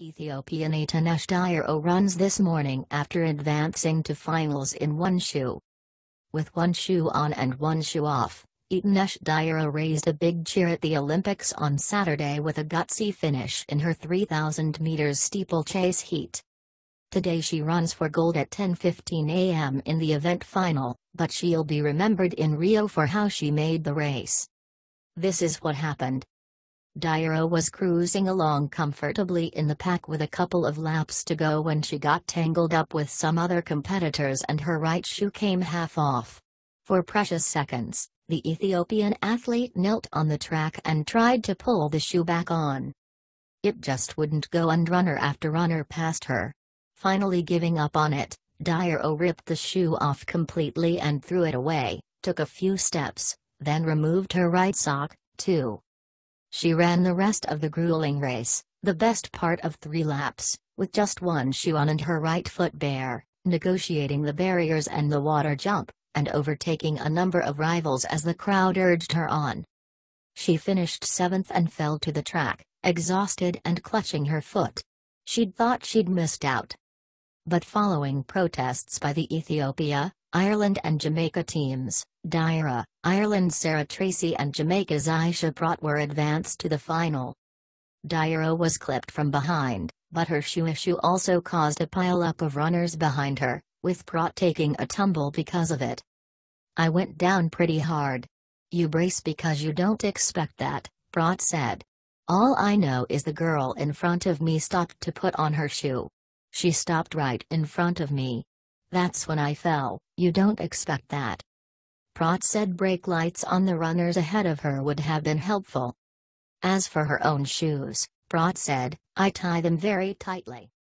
Ethiopian Atanesh Diaro runs this morning after advancing to finals in one shoe. With one shoe on and one shoe off, Etanesh Diaro raised a big cheer at the Olympics on Saturday with a gutsy finish in her 3,000 meters steeplechase heat. Today she runs for gold at 10.15 am in the event final, but she'll be remembered in Rio for how she made the race. This is what happened. Diaro was cruising along comfortably in the pack with a couple of laps to go when she got tangled up with some other competitors and her right shoe came half off. For precious seconds, the Ethiopian athlete knelt on the track and tried to pull the shoe back on. It just wouldn't go and runner after runner passed her. Finally giving up on it, Diaro ripped the shoe off completely and threw it away, took a few steps, then removed her right sock, too. She ran the rest of the grueling race, the best part of three laps, with just one shoe on and her right foot bare, negotiating the barriers and the water jump, and overtaking a number of rivals as the crowd urged her on. She finished seventh and fell to the track, exhausted and clutching her foot. She'd thought she'd missed out. But following protests by the Ethiopia, Ireland and Jamaica teams, Dira, Ireland's Sarah Tracy and Jamaica's Aisha Pratt were advanced to the final. Dira was clipped from behind, but her shoe issue also caused a pile-up of runners behind her, with Pratt taking a tumble because of it. I went down pretty hard. You brace because you don't expect that, Pratt said. All I know is the girl in front of me stopped to put on her shoe. She stopped right in front of me, that's when I fell, you don't expect that. Pratt said brake lights on the runners ahead of her would have been helpful. As for her own shoes, Pratt said, I tie them very tightly.